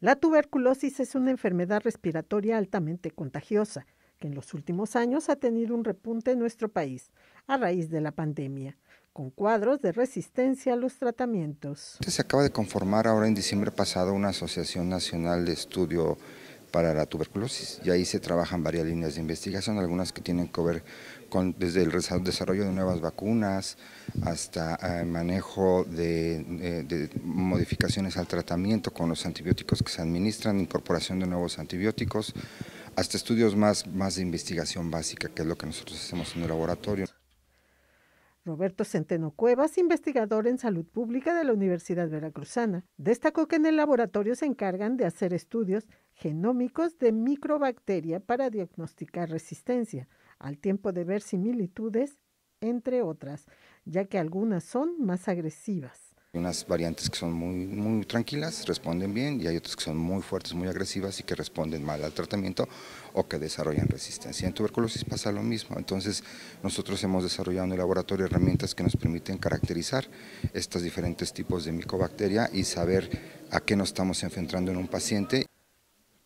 La tuberculosis es una enfermedad respiratoria altamente contagiosa que en los últimos años ha tenido un repunte en nuestro país a raíz de la pandemia, con cuadros de resistencia a los tratamientos. Se acaba de conformar ahora en diciembre pasado una Asociación Nacional de Estudio para la tuberculosis y ahí se trabajan varias líneas de investigación, algunas que tienen que ver con desde el desarrollo de nuevas vacunas hasta el eh, manejo eh, de, modificaciones al tratamiento con los antibióticos que se administran, incorporación de nuevos antibióticos, hasta estudios más, más de investigación básica, que es lo que nosotros hacemos en el laboratorio. Roberto Centeno Cuevas, investigador en salud pública de la Universidad Veracruzana, destacó que en el laboratorio se encargan de hacer estudios genómicos de microbacteria para diagnosticar resistencia, al tiempo de ver similitudes, entre otras, ya que algunas son más agresivas. Hay unas variantes que son muy, muy tranquilas, responden bien, y hay otras que son muy fuertes, muy agresivas y que responden mal al tratamiento o que desarrollan resistencia. En tuberculosis pasa lo mismo, entonces nosotros hemos desarrollado en el laboratorio herramientas que nos permiten caracterizar estos diferentes tipos de microbacteria y saber a qué nos estamos enfrentando en un paciente.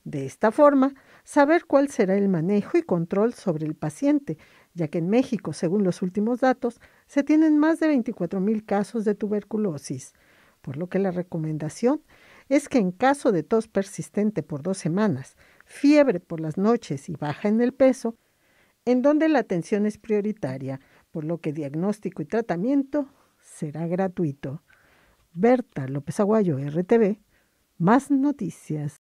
De esta forma, saber cuál será el manejo y control sobre el paciente, ya que en México, según los últimos datos, se tienen más de 24.000 casos de tuberculosis, por lo que la recomendación es que en caso de tos persistente por dos semanas, fiebre por las noches y baja en el peso, en donde la atención es prioritaria, por lo que diagnóstico y tratamiento será gratuito. Berta López Aguayo, RTV, más noticias.